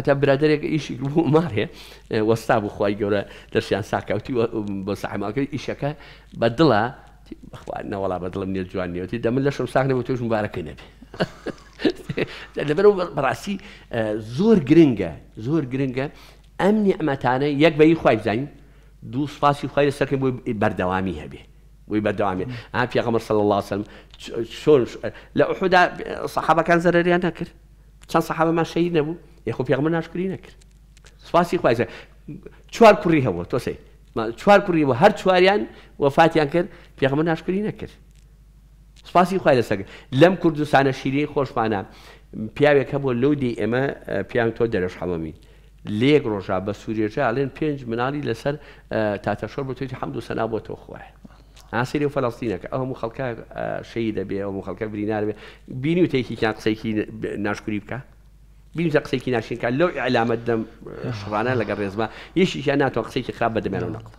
حتا برادێک ئیشی بوو مارێ وەستا بوو خی گەورە دەرسیان ساکەوتی بۆ ساحماکە ئیشەکە بە دڵە نەوەڵا بە دڵم نیە و دەمن لە شم ساخنە بۆ توش مبارەکەی نەبێ. لەبەر بەڕاستی زۆر گرنگە زۆر گرنگە ئەمنی ئەمەتانە یەک بەی خی زانین دوو سپاسی خی لە سەرکە بۆی بەردەوامی هەبێ وی بەردەوامی ئا پێغەمە سەڵ اللهسم چۆن لە ئوحدا سەحابەکان زەرریان نەکرد چەند سەحابەمان شەید نەبوو یخو خب پێغمە ناشکری نەکرد سواسی خوازە چوار کوڕی هەبوو ما چوار و هەر چواریان فاتیان کرد پێغمە ناشکری نەکرد سپاسی لم لەسەگە لەم کوردستانە شیری خۆشمانە پیاوێک هەبوو لودی ئێمە پیان تۆ دەرەش حەڵەمی لێک ڕۆژا بە سوورێژە ئاڵێن پێنج مناڵی لەسەر تاتەشۆر بۆ توی حەمد و سنا بۆ تو خۆی ئاسیری و فەلستینەکە ئەو هەموو خەڵکە شەی دەبێ ئەو برینار بینی و تێکیان قسەیکی ناشکری بکە بیمزە قسێکی ناشینکە لەو ئەلامە دەم شڕانە لەگە ڕێزمە یشیشە ناتۆ قسێکی خراپ بە دەمێن و نەقڵ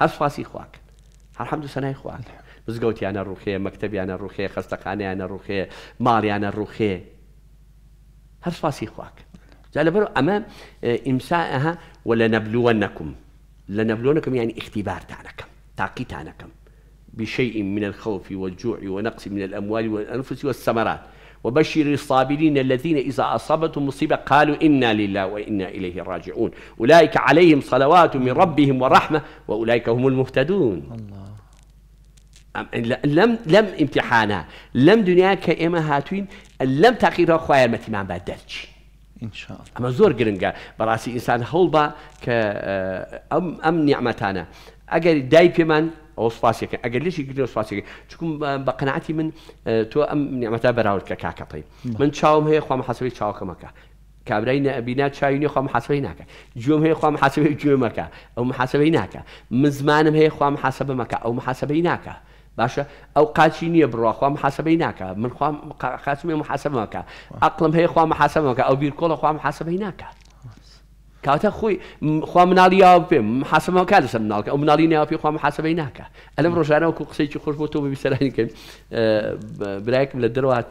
هەست خواسی خواکە هەر حەمدو سەنای خوان مزگەوتیانە ڕوخەیە مەکتتەبیانە ڕوخەیە خستەقانیانە ڕوخەیە ماڵیانە ڕوخەیە هەر خواسی خواکە جا لەبەر ئەمە ئیمساها و لە ولنبلونكم لنبلونكم يعني اختبار یعنی ئختیبارتانەکەم تاقیتانەکەم بشيء من الخوف والجوع ونقص من الأموال والأنفس والثمرات وبشر الصابرين الذين إذا أصابتهم مصيبة قالوا إنا لله وإنا إليه راجعون أولئك عليهم صلوات من ربهم ورحمة وأولئك هم المهتدون الله لم لم امتحانا لم هاتوين لم ئێمە هاتوین لەم ما بدلش ان شاء الله اما زور بەڕاستی براسي انسان هولبا کە ام نیعمەتانە ئەگەر دای پێمان اوصفاسي كان اقلش يقدر اوصفاسي تكون بقناعتي من آه، تو ام نعمتا براول كاكاطي نعم. من تشاوم هي اخوان حسبي تشاو كمكا كابرين ابينات شايني خو محاسبه هناك جوم هي خو محاسبه جوم مكا او محاسبه هناك من هي خو محاسبه مكا او محاسبه هناك باشا او قاشيني برو خو محاسبه من خو قاسمي محاسبه مكا اقلم هي خو محاسبه مكا او بيركول خو محاسبه کەواتە خۆی خوا مناڵیاو پێ حاسەما کا لەسەر مناڵکە که مناڵی ناو پێی خوا حاسەبەی ناکە ئەلم ڕۆژانەوەکو قسەیکی خۆش بۆ تۆ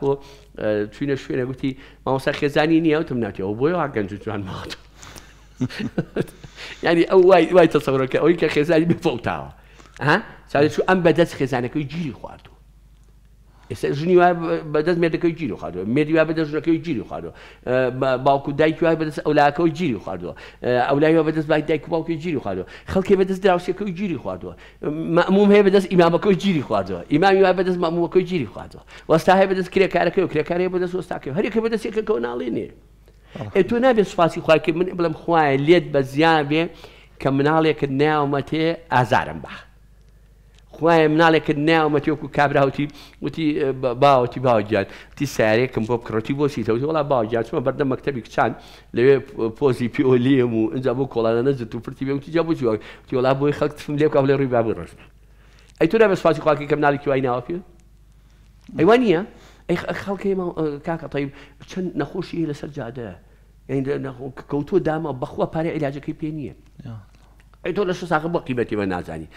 بو کرد نشونه گویی ما هاتبۆ خزانی نیا و تو منالی نییاوتم بوی آگان جو جوان ماوە یعنی ئەو وای وای اوی که خزانی بفوت بفەوتاوە ها چاێت خزانه که خێزانەکەی خواد تو ئێستا ژنی وای بەدەست مێردەکەی گیری خواردەوە مێدی وای بەدەست ژنەکەی خواردەوە باوکو دایک وای بەدەست ئەولاکەوە گیری خواردەوە ئەولای وای بەدەست باک دایک باوکی گیری خواردەوە خەڵکی بەدەست دراوسەکەی گیری خواردەوە مەموم هەیە بەدەست ئیمامەکەی گیری خواردەوە ئیمامی وای بەدەست مەمومەکەی گیری خواردەوە وەستا هەیە بەدەست و کرێکارەیە بەدەست ناڵێنێ تۆ من بڵم خوایە لێت بە زیان بێ کە مناڵێکت ناومەتێ ئازارم خخوایە مناڵێکت ناومە تۆکو کابراوتی وتی باوەتی باوجات تی سارێکم بۆ بکڕەتی بۆسیتەوت وڵا باوجاتمە بەردە مەکتتەبی کچان لەوێ پۆزی پیۆلیەم و اینجا بۆ کۆڵانە نەزت و پرتی بێم تیجا بچوە وڵا بۆی خەکتم لێ کاڵێ ڕووی باب ڕژ ئەی تۆ بە سپاسی خواکی کەم ناڵێکی وای ناوە پێ ئەیوان نییە ئەی خەڵکی کاکە تایب چەند نەخۆشی لەسەر جادە کەوتۆ دامە بەخوا پارێ علاجەکەی پێ نییە ئەی تۆ لە ش ساقە بە قیبەتی بە نازانی.